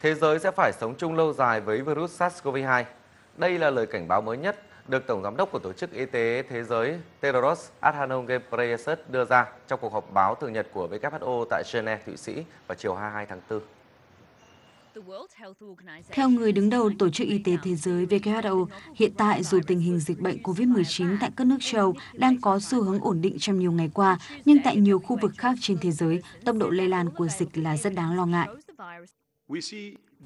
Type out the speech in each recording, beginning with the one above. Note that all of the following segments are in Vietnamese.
Thế giới sẽ phải sống chung lâu dài với virus SARS-CoV-2. Đây là lời cảnh báo mới nhất được Tổng Giám đốc của Tổ chức Y tế Thế giới Tedros Adhanom Ghebreyesus đưa ra trong cuộc họp báo thường nhật của WHO tại Geneva, Thụy Sĩ vào chiều 22 tháng 4. Theo người đứng đầu Tổ chức Y tế Thế giới WHO, hiện tại dù tình hình dịch bệnh COVID-19 tại các nước châu đang có xu hướng ổn định trong nhiều ngày qua, nhưng tại nhiều khu vực khác trên thế giới, tốc độ lây lan của dịch là rất đáng lo ngại.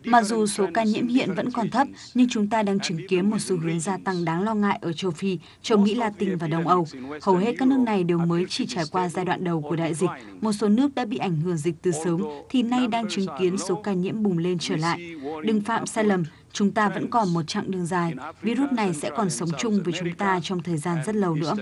Mặc dù số ca nhiễm hiện vẫn còn thấp, nhưng chúng ta đang chứng kiến một xu hướng gia tăng đáng lo ngại ở châu Phi, châu Mỹ Latin và Đông Âu. Hầu hết các nước này đều mới chỉ trải qua giai đoạn đầu của đại dịch. Một số nước đã bị ảnh hưởng dịch từ sớm, thì nay đang chứng kiến số ca nhiễm bùng lên trở lại. Đừng phạm sai lầm, chúng ta vẫn còn một chặng đường dài. Virus này sẽ còn sống chung với chúng ta trong thời gian rất lâu nữa.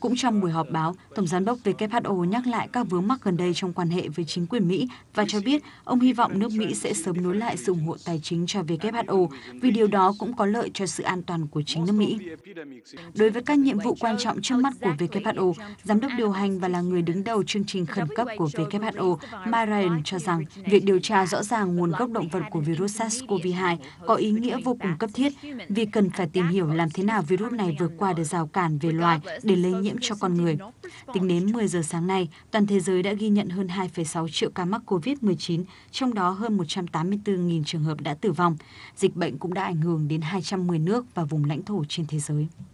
Cũng trong buổi họp báo, Tổng giám đốc WHO nhắc lại các vướng mắc gần đây trong quan hệ với chính quyền Mỹ và cho biết ông hy vọng nước Mỹ sẽ sớm nối lại sự ủng hộ tài chính cho WHO vì điều đó cũng có lợi cho sự an toàn của chính nước Mỹ. Đối với các nhiệm vụ quan trọng trước mắt của WHO, giám đốc điều hành và là người đứng đầu chương trình khẩn cấp của WHO, Mike Ryan cho rằng việc điều tra rõ ràng nguồn gốc động vật của virus SARS-CoV-2 có ý nghĩa vô cùng cấp thiết vì cần phải tìm hiểu làm thế nào virus này vượt qua được rào cản về loài để lây nhiễm cho con người. Tính đến 10 giờ sáng nay, toàn thế giới đã ghi nhận hơn 2,6 triệu ca mắc COVID-19, trong đó hơn 184.000 trường hợp đã tử vong. Dịch bệnh cũng đã ảnh hưởng đến 210 nước và vùng lãnh thổ trên thế giới.